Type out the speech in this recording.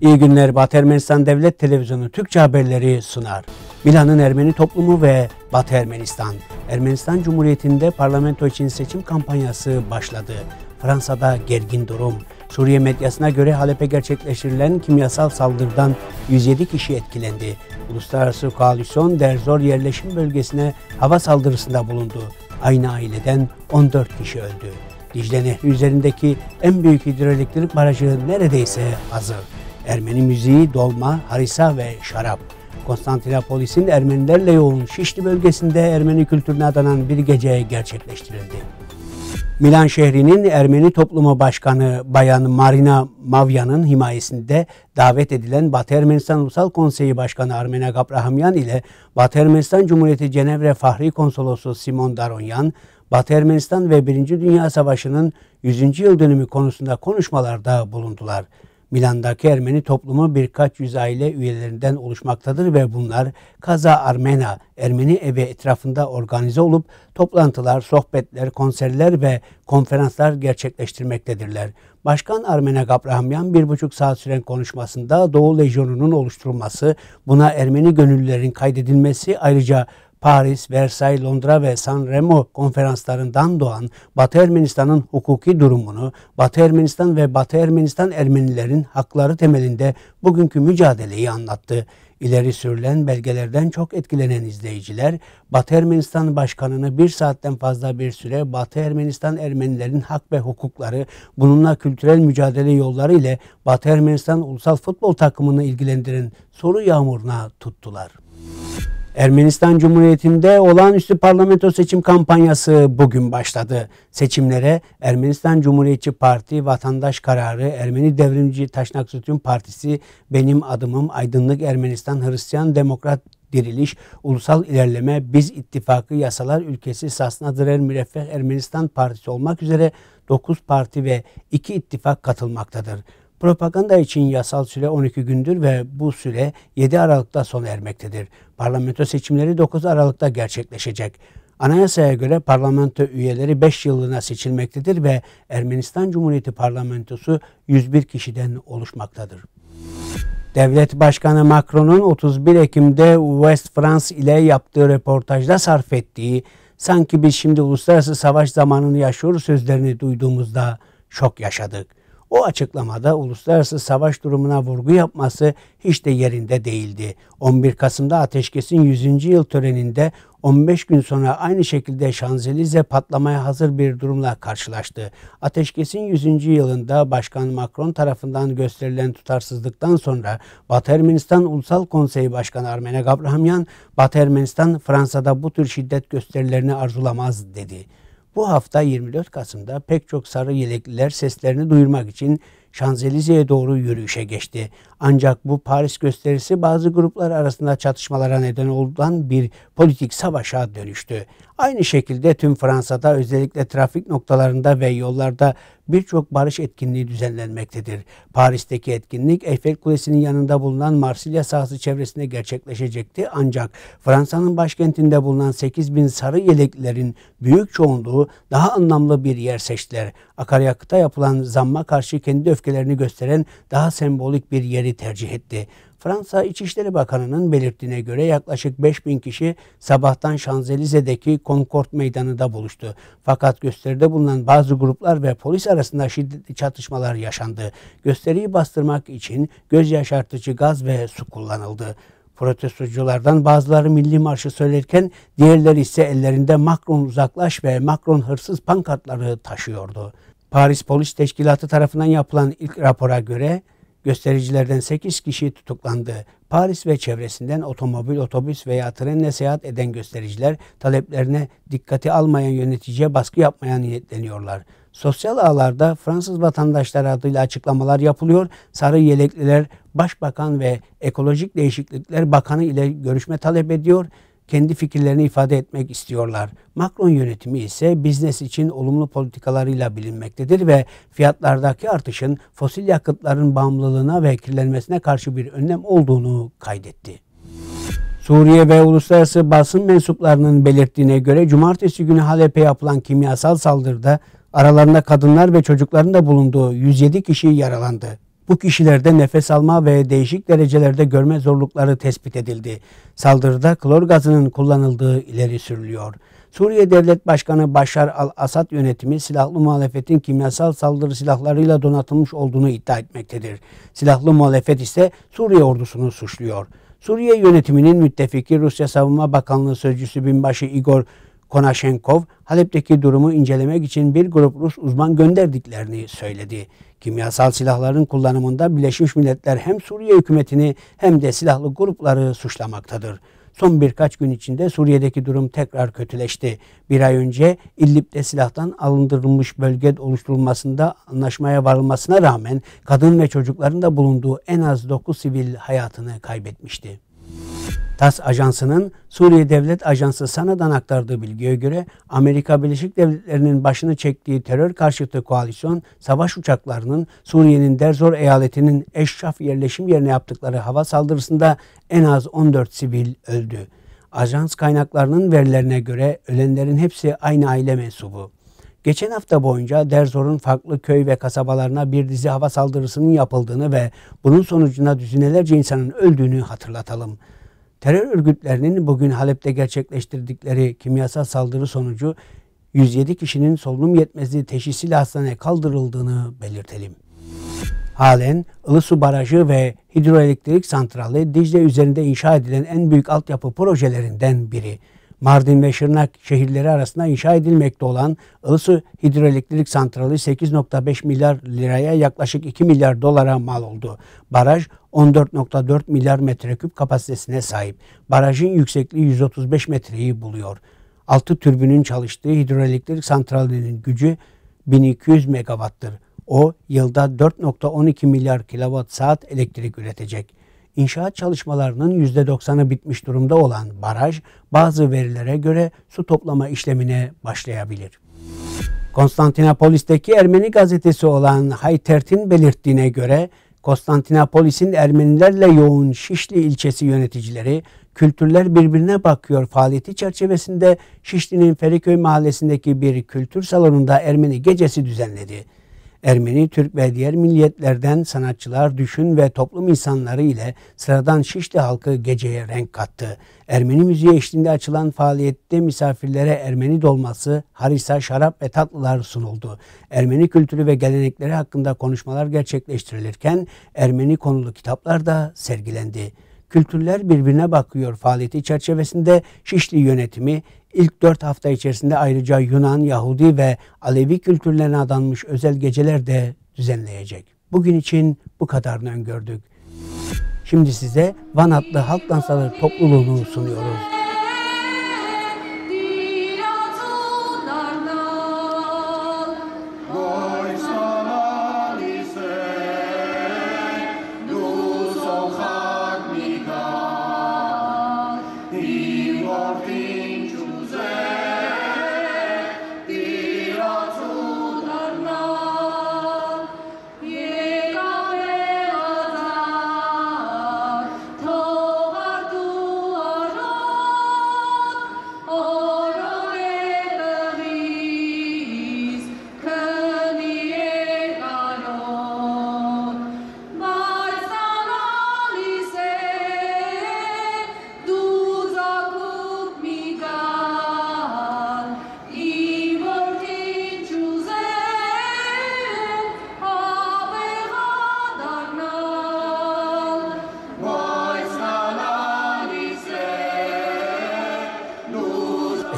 İyi günler Batı Ermenistan Devlet Televizyonu Türkçe haberleri sunar. Milan'ın Ermeni toplumu ve Batı Ermenistan. Ermenistan Cumhuriyeti'nde parlamento için seçim kampanyası başladı. Fransa'da gergin durum. Suriye medyasına göre Halep'e gerçekleştirilen kimyasal saldırıdan 107 kişi etkilendi. Uluslararası Koalisyon Derzor yerleşim bölgesine hava saldırısında bulundu. Aynı aileden 14 kişi öldü. Dicle Nehri üzerindeki en büyük hidroelektrik barajı neredeyse hazır. Ermeni müziği, dolma, harisa ve şarap. Konstantinopolis'in Ermenilerle yoğun Şişli bölgesinde Ermeni kültürüne adanan bir gece gerçekleştirildi. Milan şehrinin Ermeni Toplumu Başkanı Bayan Marina Mavyan'ın himayesinde davet edilen Batı Ermenistan Ulusal Konseyi Başkanı Armena Gabrahamyan ile Batı Ermenistan Cumhuriyeti Cenevre Fahri Konsolosu Simon Daronyan, Batı Ermenistan ve Birinci Dünya Savaşı'nın 100. yıl dönümü konusunda konuşmalarda bulundular. Milan'daki Ermeni toplumu birkaç yüz aile üyelerinden oluşmaktadır ve bunlar Kaza Armena Ermeni evi etrafında organize olup toplantılar, sohbetler, konserler ve konferanslar gerçekleştirmektedirler. Başkan Armena Gabrahamyan bir buçuk saat süren konuşmasında Doğu Lejyonu'nun oluşturulması, buna Ermeni gönüllülerin kaydedilmesi ayrıca Paris, Versay, Londra ve San Remo konferanslarından doğan Batı Ermenistan'ın hukuki durumunu, Batı Ermenistan ve Batı Ermenistan Ermenilerin hakları temelinde bugünkü mücadeleyi anlattı. İleri sürülen belgelerden çok etkilenen izleyiciler, Batı Ermenistan Başkanı'nı bir saatten fazla bir süre Batı Ermenistan Ermenilerin hak ve hukukları, bununla kültürel mücadele yolları ile Batı Ermenistan Ulusal Futbol Takımı'nı ilgilendiren soru yağmuruna tuttular. Ermenistan Cumhuriyeti'nde olağanüstü parlamento seçim kampanyası bugün başladı. Seçimlere Ermenistan Cumhuriyetçi Parti, Vatandaş Kararı, Ermeni Devrimci Taşnak Sütun Partisi, Benim Adımım, Aydınlık Ermenistan Hristiyan Demokrat Diriliş, Ulusal İlerleme, Biz İttifakı, Yasalar Ülkesi, Sasnadırer Müreffeh Ermenistan Partisi olmak üzere 9 parti ve 2 ittifak katılmaktadır. Propaganda için yasal süre 12 gündür ve bu süre 7 Aralık'ta sona ermektedir. Parlamento seçimleri 9 Aralık'ta gerçekleşecek. Anayasaya göre parlamento üyeleri 5 yıllığına seçilmektedir ve Ermenistan Cumhuriyeti parlamentosu 101 kişiden oluşmaktadır. Devlet Başkanı Macron'un 31 Ekim'de West France ile yaptığı röportajda sarf ettiği sanki biz şimdi uluslararası savaş zamanını yaşıyoruz sözlerini duyduğumuzda şok yaşadık. O açıklamada uluslararası savaş durumuna vurgu yapması hiç de yerinde değildi. 11 Kasım'da ateşkesin 100. yıl töreninde 15 gün sonra aynı şekilde Şanzelize patlamaya hazır bir durumla karşılaştı. Ateşkesin 100. yılında Başkan Macron tarafından gösterilen tutarsızlıktan sonra Batı Ermenistan Ulusal Konseyi Başkanı Armene Gabrahamyan, Batı Ermenistan Fransa'da bu tür şiddet gösterilerini arzulamaz dedi. Bu hafta 24 Kasım'da pek çok sarı yelekliler seslerini duyurmak için Şanzelize'ye doğru yürüyüşe geçti. Ancak bu Paris gösterisi bazı gruplar arasında çatışmalara neden olan bir politik savaşa dönüştü. Aynı şekilde tüm Fransa'da özellikle trafik noktalarında ve yollarda birçok barış etkinliği düzenlenmektedir. Paris'teki etkinlik Eiffel Kulesi'nin yanında bulunan Marsilya sahası çevresinde gerçekleşecekti. Ancak Fransa'nın başkentinde bulunan 8 bin sarı yeleklerin büyük çoğunluğu daha anlamlı bir yer seçtiler. Akaryakıta yapılan zamma karşı kendi öfkelerini gösteren daha sembolik bir yeri tercih etti. Fransa İçişleri Bakanı'nın belirttiğine göre yaklaşık 5000 kişi sabahtan Şanzelize'deki Concord Meydanı'nda buluştu. Fakat gösteride bulunan bazı gruplar ve polis arasında şiddetli çatışmalar yaşandı. Gösteriyi bastırmak için göz yaşartıcı gaz ve su kullanıldı. Protestoculardan bazıları milli marşı söylerken diğerleri ise ellerinde Macron uzaklaş ve Macron hırsız pankartları taşıyordu. Paris Polis Teşkilatı tarafından yapılan ilk rapora göre Göstericilerden 8 kişi tutuklandı. Paris ve çevresinden otomobil, otobüs veya trenle seyahat eden göstericiler taleplerine dikkati almayan yöneticiye baskı yapmaya niyetleniyorlar. Sosyal ağlarda Fransız vatandaşlar adıyla açıklamalar yapılıyor. Sarı yelekliler Başbakan ve Ekolojik Değişiklikler Bakanı ile görüşme talep ediyor kendi fikirlerini ifade etmek istiyorlar. Macron yönetimi ise biznes için olumlu politikalarıyla bilinmektedir ve fiyatlardaki artışın fosil yakıtların bağımlılığına ve kirlenmesine karşı bir önlem olduğunu kaydetti. Suriye ve uluslararası basın mensuplarının belirttiğine göre cumartesi günü Halep'e yapılan kimyasal saldırıda aralarında kadınlar ve çocukların da bulunduğu 107 kişi yaralandı. Bu kişilerde nefes alma ve değişik derecelerde görme zorlukları tespit edildi. Saldırıda klor gazının kullanıldığı ileri sürülüyor. Suriye Devlet Başkanı Bashar al-Assad yönetimi silahlı muhalefetin kimyasal saldırı silahlarıyla donatılmış olduğunu iddia etmektedir. Silahlı muhalefet ise Suriye ordusunu suçluyor. Suriye yönetiminin müttefiki Rusya Savunma Bakanlığı Sözcüsü Binbaşı Igor Konaşenkov Halep'teki durumu incelemek için bir grup Rus uzman gönderdiklerini söyledi. Kimyasal silahların kullanımında Birleşmiş Milletler hem Suriye hükümetini hem de silahlı grupları suçlamaktadır. Son birkaç gün içinde Suriye'deki durum tekrar kötüleşti. Bir ay önce İllip'te silahtan alındırılmış bölge oluşturulmasında anlaşmaya varılmasına rağmen kadın ve çocukların da bulunduğu en az 9 sivil hayatını kaybetmişti. TAS Ajansı'nın Suriye Devlet Ajansı Sana'dan aktardığı bilgiye göre Amerika Birleşik Devletleri'nin başını çektiği terör karşıtı koalisyon savaş uçaklarının Suriye'nin Derzor eyaletinin Eşraf yerleşim yerine yaptıkları hava saldırısında en az 14 sivil öldü. Ajans kaynaklarının verilerine göre ölenlerin hepsi aynı aile mensubu. Geçen hafta boyunca Derzor'un farklı köy ve kasabalarına bir dizi hava saldırısının yapıldığını ve bunun sonucunda düzinelerce insanın öldüğünü hatırlatalım terör örgütlerinin bugün Halep'te gerçekleştirdikleri kimyasal saldırı sonucu 107 kişinin solunum yetmezliği teşhisiyle hastaneye kaldırıldığını belirtelim. Halen Ilısu Barajı ve hidroelektrik santrali Dicle üzerinde inşa edilen en büyük altyapı projelerinden biri. Mardin ve Şırnak şehirleri arasında inşa edilmekte olan Ilısu Hidroelektrik Santrali 8.5 milyar liraya yaklaşık 2 milyar dolara mal oldu. Baraj 14.4 milyar metreküp kapasitesine sahip. Barajın yüksekliği 135 metreyi buluyor. 6 türbünün çalıştığı hidroelektrik santralinin gücü 1200 megawatt'tır. O yılda 4.12 milyar kilowatt saat elektrik üretecek. İnşaat çalışmalarının %90'ı bitmiş durumda olan baraj bazı verilere göre su toplama işlemine başlayabilir. Konstantinopolis'teki Ermeni gazetesi olan Haytert'in belirttiğine göre Konstantinopolis'in Ermenilerle yoğun Şişli ilçesi yöneticileri Kültürler Birbirine Bakıyor faaliyeti çerçevesinde Şişli'nin Feriköy mahallesindeki bir kültür salonunda Ermeni gecesi düzenledi. Ermeni, Türk ve diğer milliyetlerden sanatçılar, düşün ve toplum insanları ile sıradan Şişli halkı geceye renk kattı. Ermeni müziği eşliğinde açılan faaliyette misafirlere Ermeni dolması, harisa, şarap ve tatlılar sunuldu. Ermeni kültürü ve gelenekleri hakkında konuşmalar gerçekleştirilirken Ermeni konulu kitaplar da sergilendi kültürler birbirine bakıyor faaliyeti çerçevesinde Şişli yönetimi İlk dört hafta içerisinde ayrıca Yunan, Yahudi ve Alevi kültürlerine adanmış özel geceler de düzenleyecek. Bugün için bu kadarını öngördük. Şimdi size Van adlı halk dansları topluluğunu sunuyoruz.